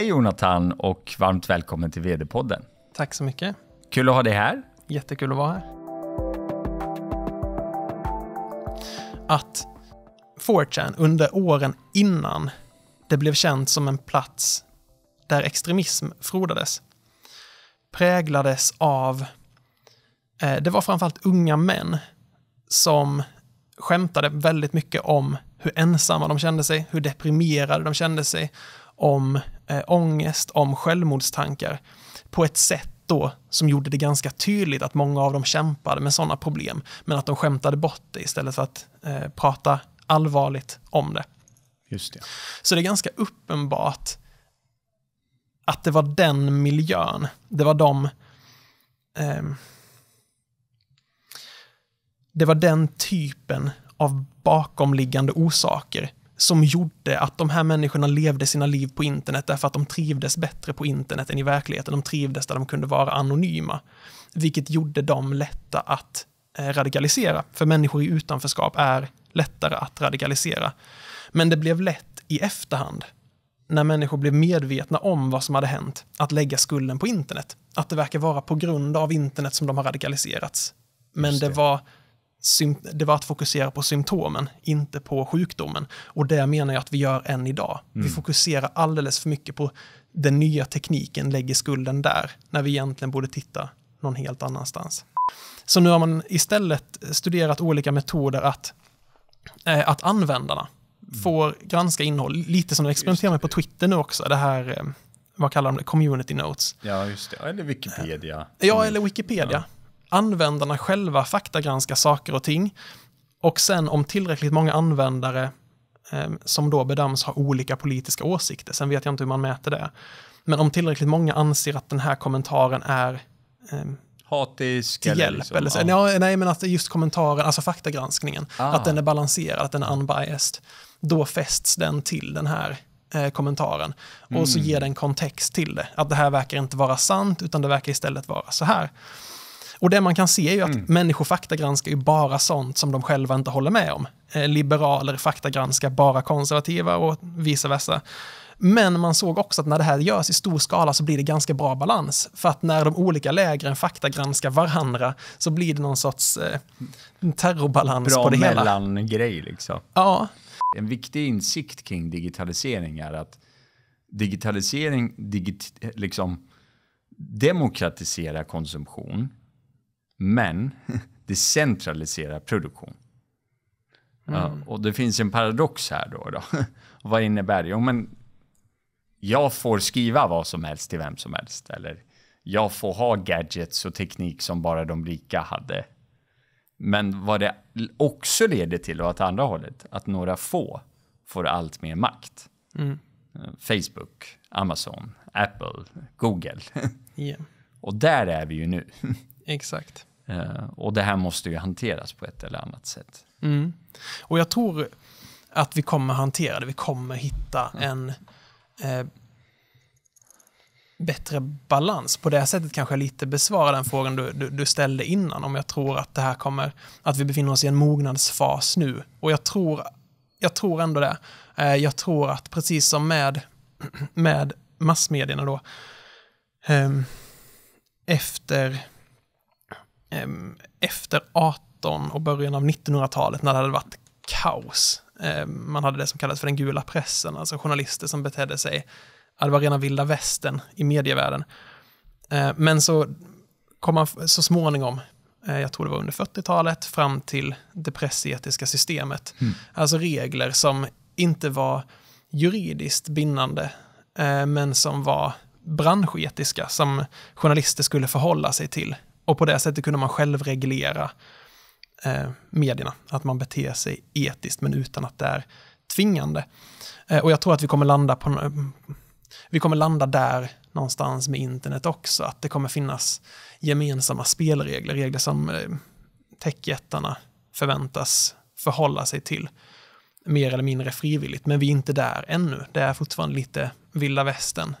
Hej Jonathan och varmt välkommen till VD-podden. Tack så mycket. Kul att ha dig här. Jättekul att vara här. Att 4chan under åren innan det blev känt som en plats där extremism frodades präglades av, eh, det var framförallt unga män som skämtade väldigt mycket om hur ensamma de kände sig, hur deprimerade de kände sig om eh, ångest, om självmordstankar på ett sätt då som gjorde det ganska tydligt att många av dem kämpade med sådana problem, men att de skämtade bort det istället för att eh, prata allvarligt om det. Just det. Så det är ganska uppenbart att det var den miljön, det var de eh, det var den typen av bakomliggande orsaker som gjorde att de här människorna levde sina liv på internet därför att de trivdes bättre på internet än i verkligheten. De trivdes där de kunde vara anonyma, vilket gjorde dem lätta att eh, radikalisera. För människor i utanförskap är lättare att radikalisera. Men det blev lätt i efterhand, när människor blev medvetna om vad som hade hänt, att lägga skulden på internet. Att det verkar vara på grund av internet som de har radikaliserats. Men det. det. var det var att fokusera på symptomen, inte på sjukdomen. Och det menar jag att vi gör än idag. Mm. Vi fokuserar alldeles för mycket på den nya tekniken, lägger skulden där, när vi egentligen borde titta någon helt annanstans. Så nu har man istället studerat olika metoder att, eh, att användarna mm. får granska innehåll. Lite som de experimenterar med på Twitter nu också, det här eh, vad kallar de det, community notes. Ja, just det. Eller Wikipedia. Ja, eller Wikipedia. Ja användarna själva faktagranskar saker och ting och sen om tillräckligt många användare ehm, som då bedöms ha olika politiska åsikter, sen vet jag inte hur man mäter det, men om tillräckligt många anser att den här kommentaren är ehm, hatisk till hjälp. Liksom. Eller så. Ja. Nej, men att just kommentaren, alltså faktagranskningen, ah. att den är balanserad, att den är unbiased, då fästs den till den här eh, kommentaren. Och mm. så ger den kontext till det, att det här verkar inte vara sant, utan det verkar istället vara så här. Och det man kan se är ju att mm. människor faktagranskar ju bara sånt som de själva inte håller med om. Eh, liberaler faktagranskar bara konservativa och vice versa. Men man såg också att när det här görs i stor skala så blir det ganska bra balans. För att när de olika lägren faktagranskar varandra så blir det någon sorts eh, terrorbalans bra på det hela. Bra mellangrej liksom. Ja. En viktig insikt kring digitalisering är att digitalisering digit, liksom, demokratiserar konsumtion men det centraliserar produktion. Mm. Ja, och det finns en paradox här då. då. vad innebär det? Jo, men jag får skriva vad som helst till vem som helst. Eller jag får ha gadgets och teknik som bara de rika hade. Men vad det också leder till, och åt andra hållet, att några få får allt mer makt. Mm. Facebook, Amazon, Apple, Google. Yeah. Och där är vi ju nu. Exakt. Eh, och det här måste ju hanteras på ett eller annat sätt. Mm. Och jag tror att vi kommer hantera det. Vi kommer hitta mm. en eh, bättre balans. På det sättet kanske jag lite besvarar den frågan du, du, du, ställde innan, om jag tror att det här kommer, att vi befinner oss i en mognadsfas nu. Och jag tror, jag tror ändå det. Eh, jag tror att precis som med, med massmedierna då, eh, efter Ehm, efter 18 och början av 1900-talet när det hade varit kaos. Ehm, man hade det som kallades för den gula pressen, alltså journalister som betedde sig, det var rena vilda västern i medievärlden. Ehm, men så kom man så småningom, eh, jag tror det var under 40-talet, fram till det pressetiska systemet. Mm. Alltså regler som inte var juridiskt bindande, eh, men som var branschetiska, som journalister skulle förhålla sig till och på det sättet kunde man själv reglera eh, medierna, att man beter sig etiskt men utan att det är tvingande. Eh, och jag tror att vi kommer landa på eh, vi kommer landa där någonstans med internet också, att det kommer finnas gemensamma spelregler, regler som eh, techjättarna förväntas förhålla sig till mer eller mindre frivilligt, men vi är inte där ännu. Det är fortfarande lite vilda västern.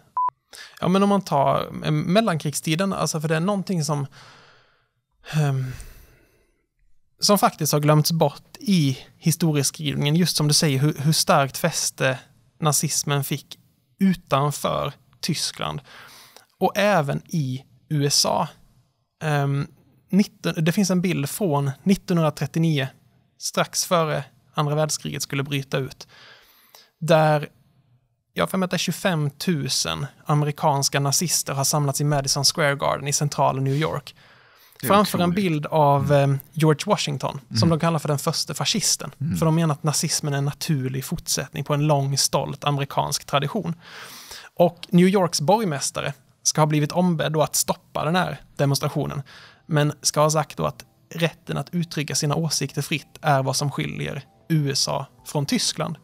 Ja, men om man tar eh, mellankrigstiden, alltså för det är någonting som Ehm, som faktiskt har glömts bort i historieskrivningen, just som du säger, hur, hur starkt fäste nazismen fick utanför Tyskland och även i USA. 19, ehm, det finns en bild från 1939, strax före andra världskriget skulle bryta ut, där jag för 25 000 amerikanska nazister har samlats i Madison Square Garden i centrala New York framför en bild av eh, George Washington, som mm. de kallar för den första fascisten. Mm. För de menar att nazismen är en naturlig fortsättning på en lång, stolt amerikansk tradition. Och New Yorks borgmästare ska ha blivit ombedd att stoppa den här demonstrationen, men ska ha sagt då att rätten att uttrycka sina åsikter fritt är vad som skiljer USA från Tyskland.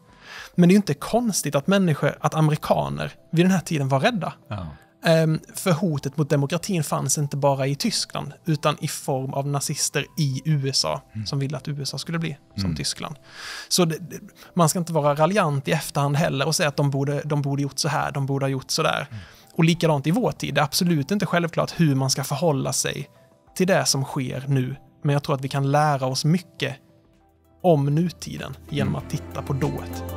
Men det är ju inte konstigt att människor, att amerikaner vid den här tiden var rädda. Ja. Ehm, för hotet mot demokratin fanns inte bara i Tyskland, utan i form av nazister i USA mm. som ville att USA skulle bli som mm. Tyskland. Så det, man ska inte vara raljant i efterhand heller och säga att de borde, de borde gjort så här, de borde ha gjort så där. Mm. Och likadant i vår tid. Det är absolut inte självklart hur man ska förhålla sig till det som sker nu. Men jag tror att vi kan lära oss mycket om nutiden genom mm. att titta på dået.